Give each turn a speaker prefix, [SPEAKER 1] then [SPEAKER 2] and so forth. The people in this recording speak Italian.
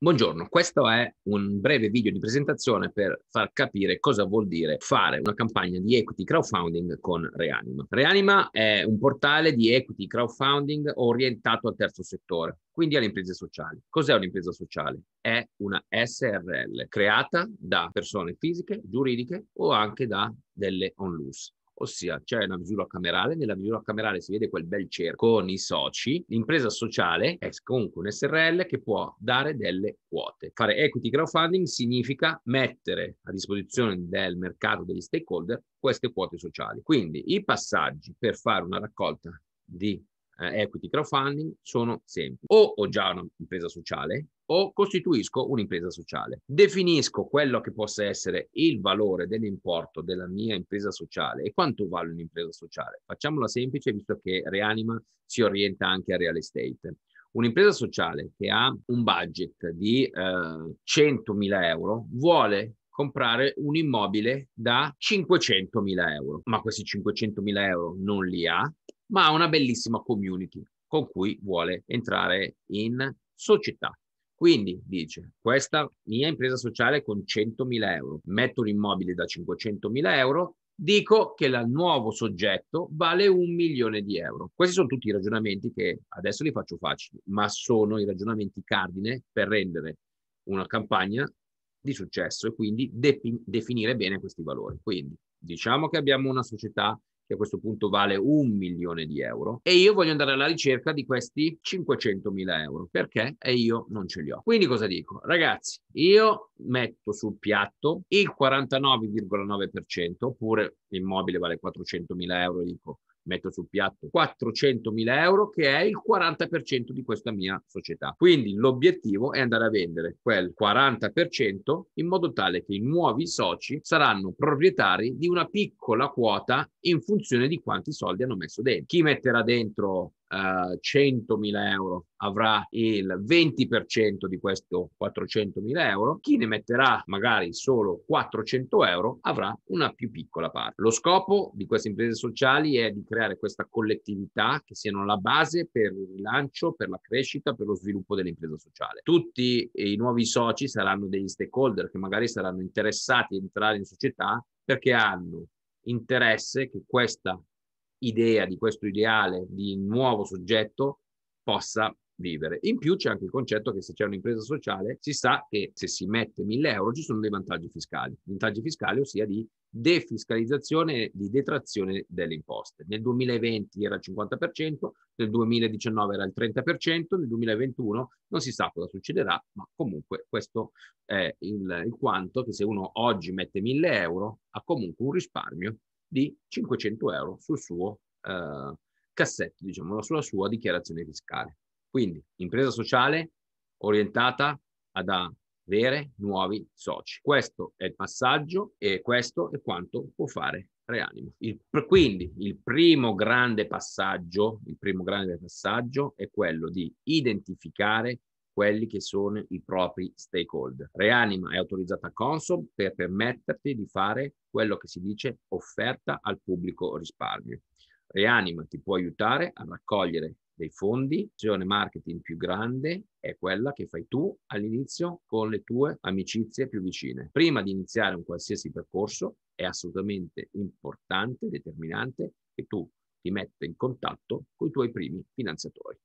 [SPEAKER 1] Buongiorno, questo è un breve video di presentazione per far capire cosa vuol dire fare una campagna di equity crowdfunding con Reanima. Reanima è un portale di equity crowdfunding orientato al terzo settore, quindi alle imprese sociali. Cos'è un'impresa sociale? È una SRL creata da persone fisiche, giuridiche o anche da delle onlus ossia c'è una misura camerale, nella misura camerale si vede quel bel cerco con i soci, l'impresa sociale è comunque un SRL che può dare delle quote. Fare equity crowdfunding significa mettere a disposizione del mercato degli stakeholder queste quote sociali. Quindi i passaggi per fare una raccolta di eh, equity crowdfunding sono sempre O ho già un'impresa sociale o costituisco un'impresa sociale. Definisco quello che possa essere il valore dell'importo della mia impresa sociale e quanto vale un'impresa sociale. Facciamola semplice visto che Reanima si orienta anche a real estate. Un'impresa sociale che ha un budget di eh, 100.000 euro vuole comprare un immobile da 500.000 euro, ma questi 500.000 euro non li ha ma ha una bellissima community con cui vuole entrare in società. Quindi dice, questa mia impresa sociale con 100.000 euro, metto un immobile da 500.000 euro, dico che il nuovo soggetto vale un milione di euro. Questi sono tutti i ragionamenti che adesso li faccio facili, ma sono i ragionamenti cardine per rendere una campagna di successo e quindi de- definire bene questi valori. Quindi diciamo che abbiamo una società che a questo punto vale un milione di euro, e io voglio andare alla ricerca di questi 500 mila euro perché e io non ce li ho. Quindi cosa dico? Ragazzi, io metto sul piatto il 49,9% oppure l'immobile vale 400 mila euro, dico metto sul piatto 400.000 euro, che è il 40% di questa mia società. Quindi l'obiettivo è andare a vendere quel 40% in modo tale che i nuovi soci saranno proprietari di una piccola quota in funzione di quanti soldi hanno messo dentro. Chi metterà dentro eh, 100.000 euro avrà il 20% di questo 400.000 euro, chi ne metterà magari solo 400 euro avrà una più piccola parte. Lo scopo di queste imprese sociali è di creare questa collettività che siano la base per il rilancio, per la crescita, per lo sviluppo dell'impresa sociale. Tutti i nuovi soci saranno degli stakeholder che magari saranno interessati a entrare in società perché hanno interesse che questa idea, di questo ideale di nuovo soggetto possa vivere. In più c'è anche il concetto che se c'è un'impresa sociale si sa che se si mette 1000 euro ci sono dei vantaggi fiscali, vantaggi fiscali ossia di defiscalizzazione e di detrazione delle imposte. Nel 2020 era il 50%, nel 2019 era il 30%, nel 2021 non si sa cosa succederà, ma comunque questo è il, il quanto che se uno oggi mette 1000 euro ha comunque un risparmio di 500 euro sul suo eh, cassetto, diciamo, sulla sua dichiarazione fiscale. Quindi impresa sociale orientata ad avere nuovi soci. Questo è il passaggio e questo è quanto può fare Reanimo. Il, quindi il primo grande passaggio, il primo grande passaggio è quello di identificare quelli che sono i propri stakeholder. Reanima è autorizzata a Consob per permetterti di fare quello che si dice offerta al pubblico risparmio. Reanima ti può aiutare a raccogliere dei fondi, l'azione marketing più grande è quella che fai tu all'inizio con le tue amicizie più vicine. Prima di iniziare un qualsiasi percorso è assolutamente importante, determinante, che tu ti metta in contatto con i tuoi primi finanziatori.